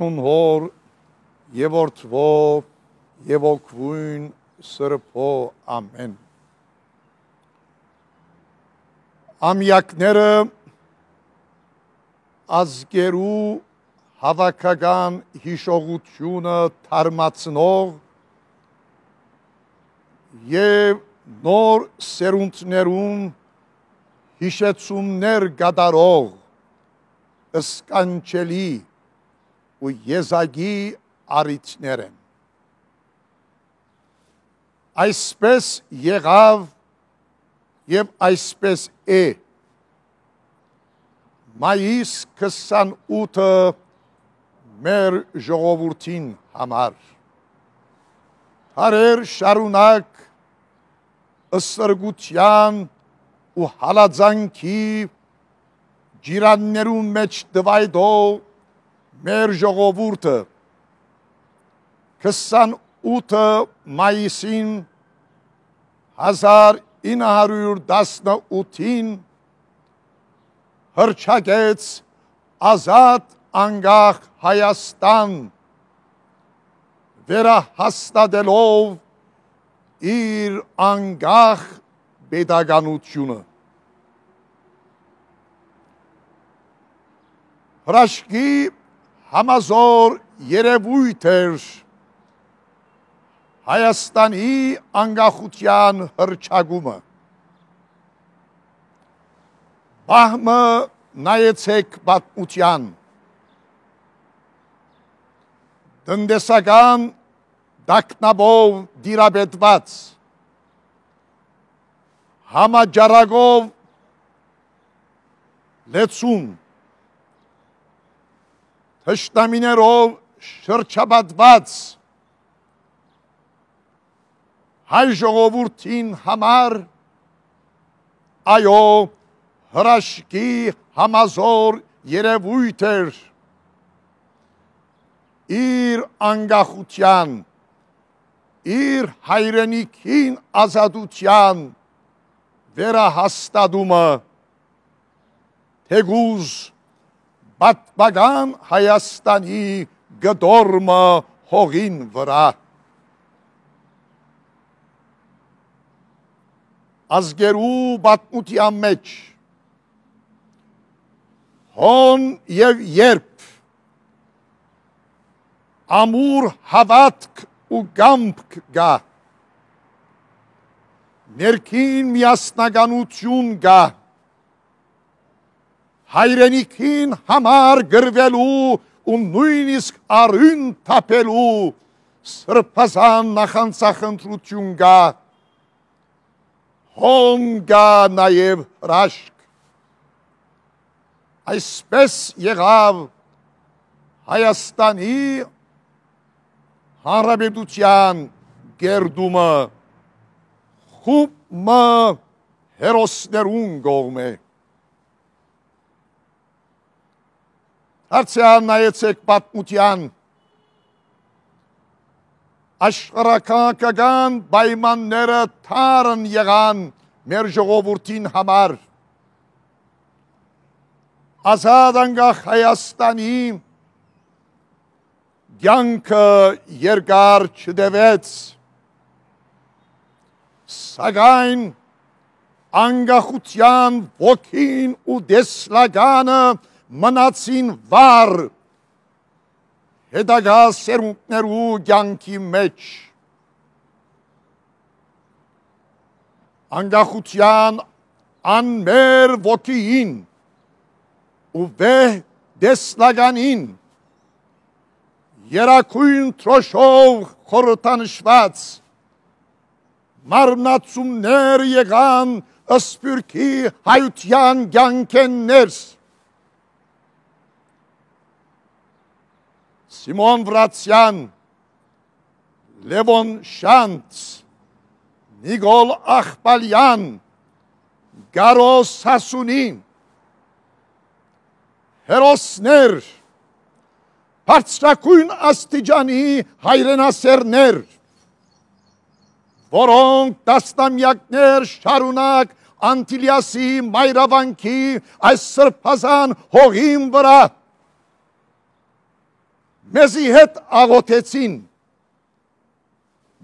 Անուն Հոր եւ Որդվո եւ Օգվույն Սրբո ամեն։ Ամյակները ազգերու հավաքական հիշողությունը թարմացնող եւ նոր սերունդներուն հիշեցումներ գդարող սկանչելի ու Եզագի արիչներ են։ Այսպես եղավ եւ այսպես է մայիս 28-ը մեր ժողովրդին համար հարեր շարունակ ըստրգության ու հալածանքի ջիրաններուն մեջ դվայդով մեր ժողովուրդը 28 մայիսին 1918-ին հրճակեց ազատ անգախ Հայաստան վերահաստատելով իր անգախ պետականությունը հրաշքի համազոր երևույթ էր Հայաստանի անգախության հրճագումը։ Բահմը նայեցեք պատմության։ Տնտեսական դակնաբով դիրաբետված համաճարակով լեցուն թշնամիներով շրջապատված հայ ժողովրդին համար այո հրաշքի համազոր երևույթ էր իր անկախության իր հայրենիքին ազատության վերահաստատումը թեգուզ պատվական Հայաստանի գդորմը հողին վրա։ Ազգերու բատմության մեջ հոն եւ երբ ամուր հավատք ու գամք գա ներքին միասնականություն գա հայրենիքին համար գրվելու ու նույնիսկ արյուն թափելու սրբազան նախանցախնդրություն կա հոն կա նաև հրաշք այսպես եղավ Հայաստանի հանրապետության գերդումը խումբը հերոսներուն գողմ է Հարցյան նայեցեք պատմության աշխարհականական պայմանները թարն եղան մեր ժողովրդին համար ազատ անկախ Հայաստանի կյանքը երկար չդևեց սակայն անկախության ոգին ու դեսլագանը մնացին վար հետագա սերունդներու կյանքի մեջ անգախության անմեր ոգին ու վեհ դեսլագանին երակույն տրոշով խորտանշված մարմնացումներ եղան ըսպյուրքի հայության գյանքեն ներս Սիմոն Վրացյան, Լևոն Շանց, Նիգոլ Ախպալյան, Գարոս Հասունի, հերոսներ, հարցրակույն աստիճանի հայրենասերներ, որոնք տաստամյակներ շարունակ անտիլյասի մայրավանքի այս սրպազան հողին վրա մեզի հետ աղոթեցին,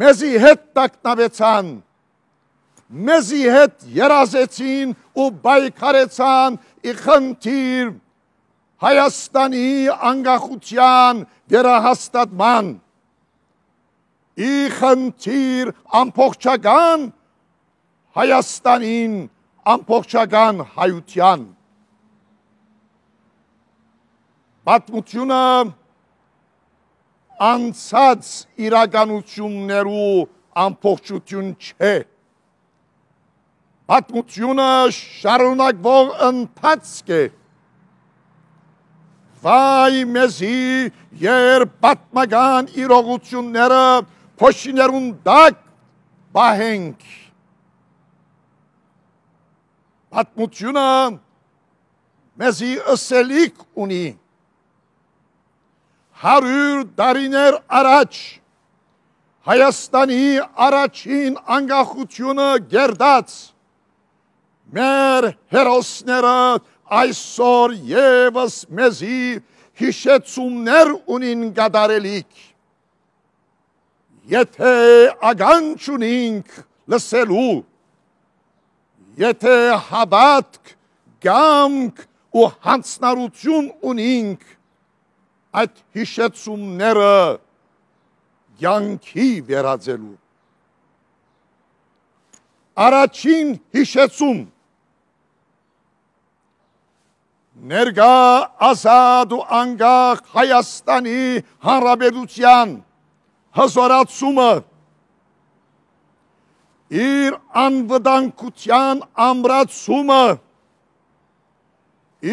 մեզի հետ տակնավեցան, մեզի հետ երազեցին ու բայքարեցան իխնդիր Հայաստանի անգախության վերահաստատման, իխնդիր ամպողջական Հայաստանին, ամպողջական հայության։ Պատմությունը անցած իրականություններու ամբողջություն չէ։ Պատմությունը շարունակվող ընթացք է։ Վայ մեզի, երբ պատմական իրողությունները փոշիներուն դակ բահենք։ Պատմությունը մեզի ըսելիք ունի 100 տարիներ առաջ Հայաստանի առաջին անկախությունը գերդաց մեր հերոսները այսօր եւս մեզի հիշեցումներ ունին գդարելիք եթե ագանջ ունինք լսելու եթե հավատք գամք ու հանցնարություն ունինք այդ հիշեցումները յանքի վերածելու։ Առաջին հիշեցում ներգա ազատ ու անգախ Հայաստանի Հանրապետության հզորացումը իր անվտանգության ամրացումը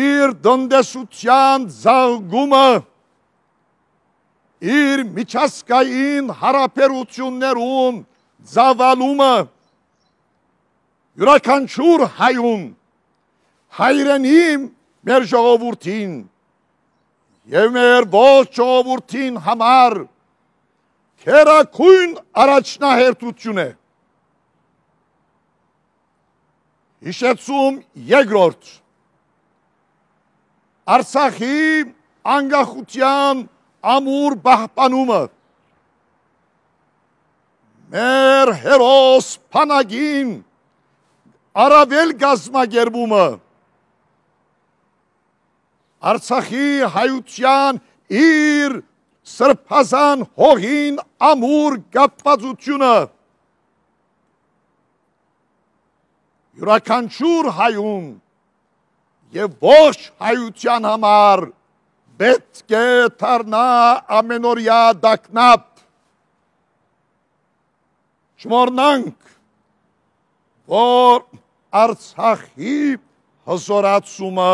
իր դնդեսության զարգումը իր միջազգային հարաբերություններուն զավալումը յուրաքանչյուր հայուն հայրենի մեր ժողովրդին եւ մեր ոչ ժողովրդին համար քերակույն առաջնահերթություն է հիշեցում երկրորդ արցախի անկախության ամուր պահպանումը։ Մեր հերոս պանագին առավել գազմագերբումը։ Արցախի հայության իր սրպազան հողին ամուր գապվածությունը։ Յուրականչուր հայում և ողջ հայության համար պետք է դառնա ամենօրյա դակնապ շմորնանք որ Արցախի հզորացումը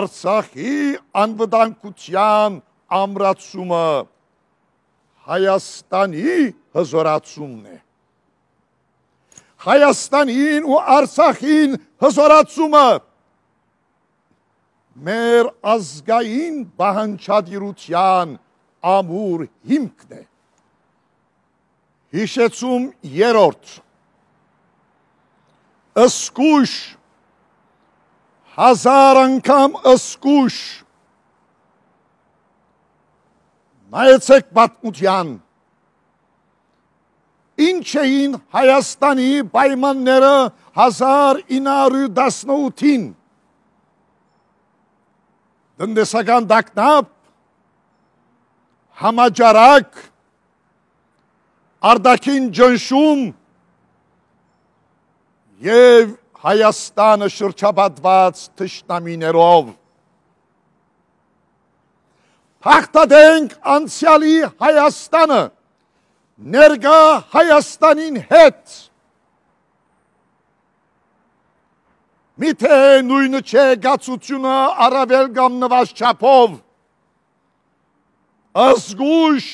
Արցախի անվտանգության ամրացումը Հայաստանի հզորացումն է Հայաստանին ու Արցախին հզորացումը մեր ազգային բանչադիրության ամուր հիմքն է։ Հիշեցում երրորդ ըսկուշ հազար անգամ ըսկուշ նայեցեք պատմության ինչ էին Հայաստանի պայմանները 1918-ին տնտեսական դակնապ, համաճարակ, արդակին ճնշում և Հայաստանը շրջապատված թշնամիներով։ Հաղթադենք անցյալի Հայաստանը, ներգա Հայաստանին հետ։ Միթե նույնը չէ գացությունը առավել կամ նվազ չափով։ Ազգուշ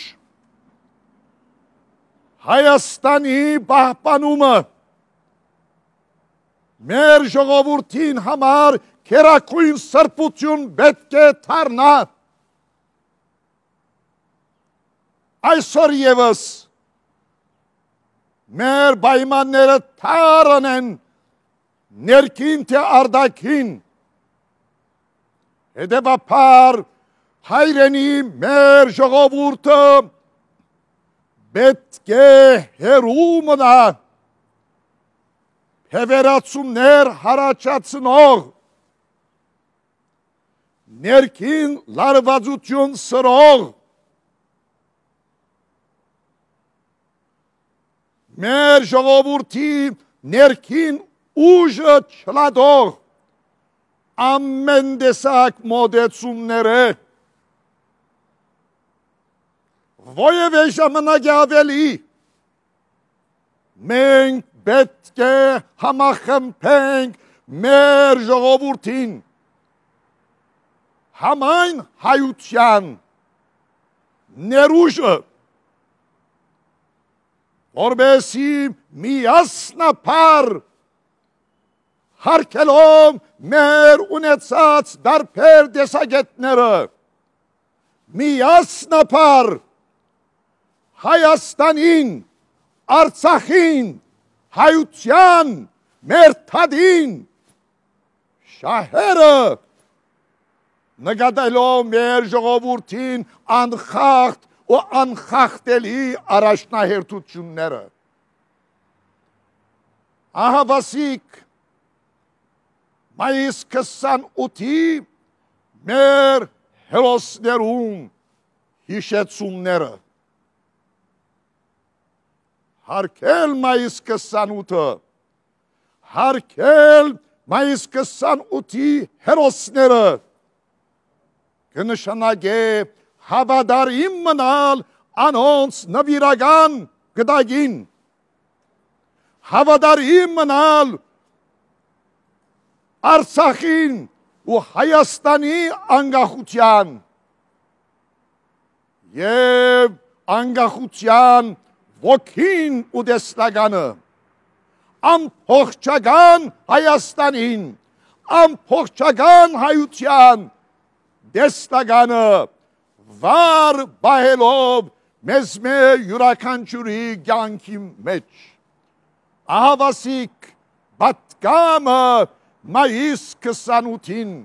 Հայաստանի պահպանումը մեր ժողովրդին համար քերակույն սրբություն պետք է դառնա։ Այսօր եւս մեր պայմանները թարան են ներքին թե արդակին հետևաբար հայրենի մեր ժողովուրդը պետք է հերու մնա հևերացումներ հարաճացնող ներքին լարվածություն սրող մեր ժողովրդի ներքին ուժը չլադող ամեն դեսակ մոդեցումները ոևէ ժամանակ ավելի մենք պետք է համախմբենք մեր ժողովրդին համայն հայության ներուժը որբեսի միասնապար հարկելով մեր ունեցած դարբեր դեսագետները միասնապար Հայաստանին, Արցախին, հայության, մեր թադին շահերը նկատելով մեր ժողովրդին անխախտ ու անխախտելի առաջնահերթությունները ահա բասիկ մայիս 28-ի մեր հերոսներուն հիշեցումները։ Հարկել մայիս 28-ը, հարկել մայիս 28-ի հերոսները, կնշանագե հավադարիմ մնալ անոնց նվիրական գտագին, հավադարիմ մնալ Արցախին ու Հայաստանի անկախության եւ անկախության ոգին ու դեսնագանը ամփոխչական Հայաստանին ամփոխչական հայության դեսնագանը վար բահելով մեզ մեր յուրաքանչյուրի ցանկի մեջ ահավասիկ բատկամը մայիս 28-ին